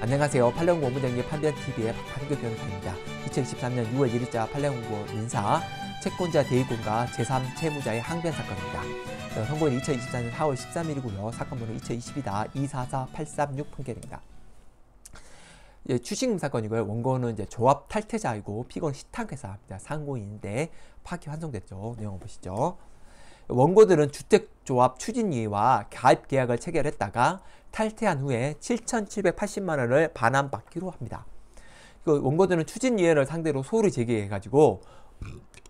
안녕하세요. 팔레공고문정리 판변TV의 박판규 변호사입니다. 2023년 6월 1일자 팔레공고 민사 채권자 대위권과 제3 채무자의 항변 사건입니다. 어, 선고일 2024년 4월 13일이고요. 사건 번호 2022다 244836 판결입니다. 예, 추징금 사건이고요. 원고는 이제 조합 탈퇴자이고 피고는 식탁회사 상고인인데 파기 환송됐죠. 내용 을 보시죠. 원고들은 주택조합 추진위와 가입 계약을 체결했다가 탈퇴한 후에 7,780만 원을 반환받기로 합니다. 그 원고들은 추진위회를 상대로 소를 제기해가지고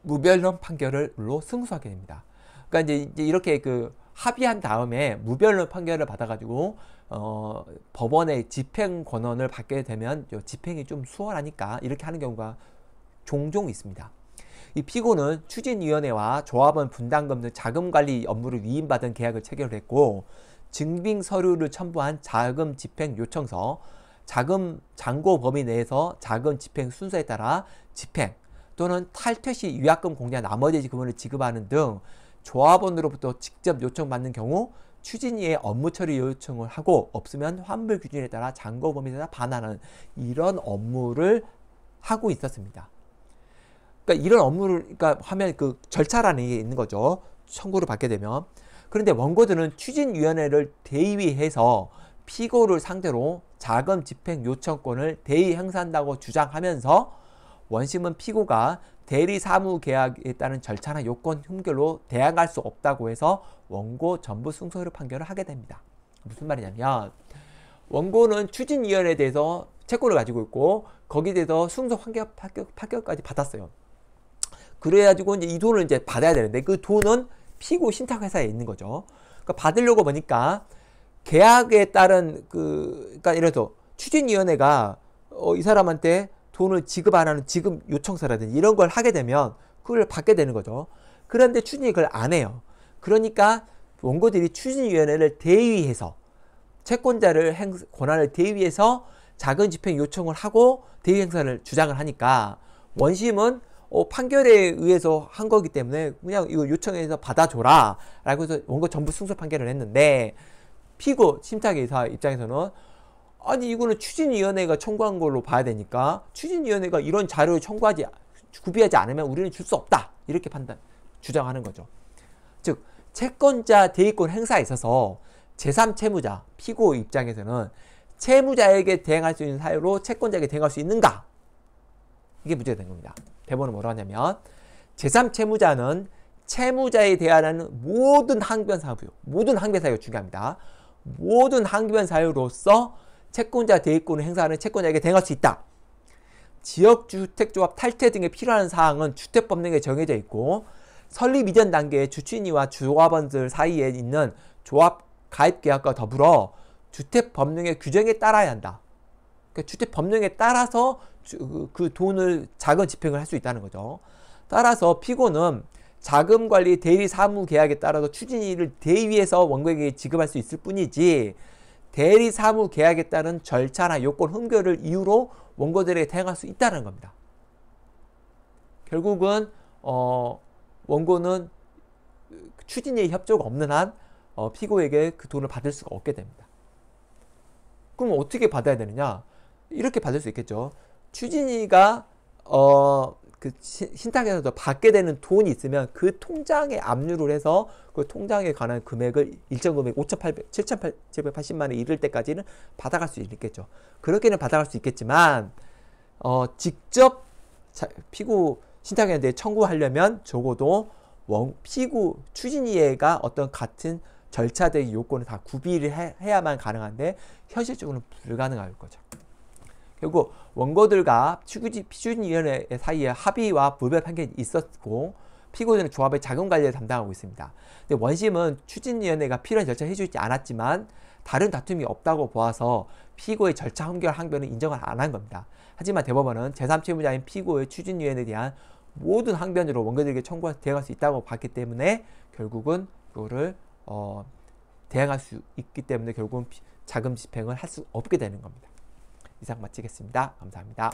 무별론 판결을 로 승소하게 됩니다. 그러니까 이제 이렇게 그 합의한 다음에 무별론 판결을 받아가지고 어, 법원의 집행 권한을 받게 되면 집행이 좀 수월하니까 이렇게 하는 경우가 종종 있습니다. 이 피고는 추진위원회와 조합원 분담금 등 자금관리 업무를 위임받은 계약을 체결했고 증빙 서류를 첨부한 자금 집행 요청서, 자금 잔고 범위 내에서 자금 집행 순서에 따라 집행 또는 탈퇴 시 위약금 공제 나머지 금을 지급하는 등 조합원으로부터 직접 요청받는 경우 추진위의 업무 처리 요청을 하고 없으면 환불 규준에 따라 잔고 범위에 따라 반환하는 이런 업무를 하고 있었습니다. 그러니까 이런 업무를 그러니까 하면 그 절차라는 게 있는 거죠. 청구를 받게 되면. 그런데 원고들은 추진위원회를 대의해서 피고를 상대로 자금 집행 요청권을 대의 행사한다고 주장하면서 원심은 피고가 대리 사무 계약에 따른 절차나 요건 흠결로 대항할 수 없다고 해서 원고 전부 승소를 판결을 하게 됩니다. 무슨 말이냐면 원고는 추진위원회에 대해서 채권을 가지고 있고 거기에 대해서 승소 판결까지 받았어요. 그래가지고 이제 이 돈을 이제 받아야 되는데 그 돈은 피고 신탁회사에 있는 거죠. 그러니까 받으려고 보니까 계약에 따른 그 그러니까 이래서 추진위원회가 어, 이 사람한테 돈을 지급 안 하는 지급 요청서라든지 이런 걸 하게 되면 그걸 받게 되는 거죠. 그런데 추진이 그걸 안 해요. 그러니까 원고들이 추진위원회를 대위해서 채권자를 행, 권한을 대위해서 작은 집행 요청을 하고 대위 행사를 주장을 하니까 원심은 어, 판결에 의해서 한 거기 때문에 그냥 이거 요청해서 받아줘라 라고 해서 원고 전부 승소 판결을 했는데 피고 침탁의사 입장에서는 아니 이거는 추진위원회가 청구한 걸로 봐야 되니까 추진위원회가 이런 자료를 청구하지 구비하지 않으면 우리는 줄 수 없다 이렇게 판단 주장하는 거죠 즉 채권자 대리권 행사에 있어서 제3채무자 피고 입장에서는 채무자에게 대항할 수 있는 사유로 채권자에게 대항할 수 있는가 이게 문제가 된 겁니다. 대법은 뭐라 하냐면 제3채무자는 채무자에 대한 모든 항변 사유, 모든 항변 사유가 중요합니다. 모든 항변 사유로서 채권자 대입권을 행사하는 채권자에게 대응할 수 있다. 지역주택조합 탈퇴 등에 필요한 사항은 주택법령에 정해져 있고 설립 이전 단계에 주친이와 조합원들 사이에 있는 조합 가입 계약과 더불어 주택 법령의 규정에 따라야 한다. 그러니까 주택 법령에 따라서 그, 그 돈을 자금 집행을 할 수 있다는 거죠. 따라서 피고는 자금 관리 대리 사무 계약에 따라서 추진일을 대위해서 원고에게 지급할 수 있을 뿐이지 대리 사무 계약에 따른 절차나 요건 흠결을 이유로 원고들에게 대항할 수 있다는 겁니다. 결국은 어, 원고는 추진의 협조가 없는 한 어, 피고에게 그 돈을 받을 수가 없게 됩니다. 그럼 어떻게 받아야 되느냐? 이렇게 받을 수 있겠죠. 추진이가 어, 그 신탁에서 도 받게 되는 돈이 있으면 그 통장에 압류를 해서 그 통장에 관한 금액을 일정 금액 5,800, 7,780만 원에 이를 때까지는 받아갈 수 있겠죠. 그렇게는 받아갈 수 있겠지만 어, 직접 자, 피고 신탁연대에 청구하려면 적어도 원, 피고 추진이가 어떤 같은 절차적 요건을 다 구비를 해, 야만 가능한데 현실적으로는 불가능할 거죠. 결국 원고들과 피고진위원회 사이에 합의와 불배 판결이 있었고 피고인은 조합의 자금 관리를 담당하고 있습니다. 근데 원심은 추진위원회가 필요한 절차를 해주지 않았지만 다른 다툼이 없다고 보아서 피고의 절차 험결 항변을 인정을 안 한 겁니다. 하지만 대법원은 제3채무자인 피고의 추진위원회에 대한 모든 항변으로 원고들에게 청구가 대응할 수 있다고 봤기 때문에 결국은 이거를 어, 대항할 수 있기 때문에 결국은 자금 집행을 할 수 없게 되는 겁니다. 이상 마치겠습니다. 감사합니다.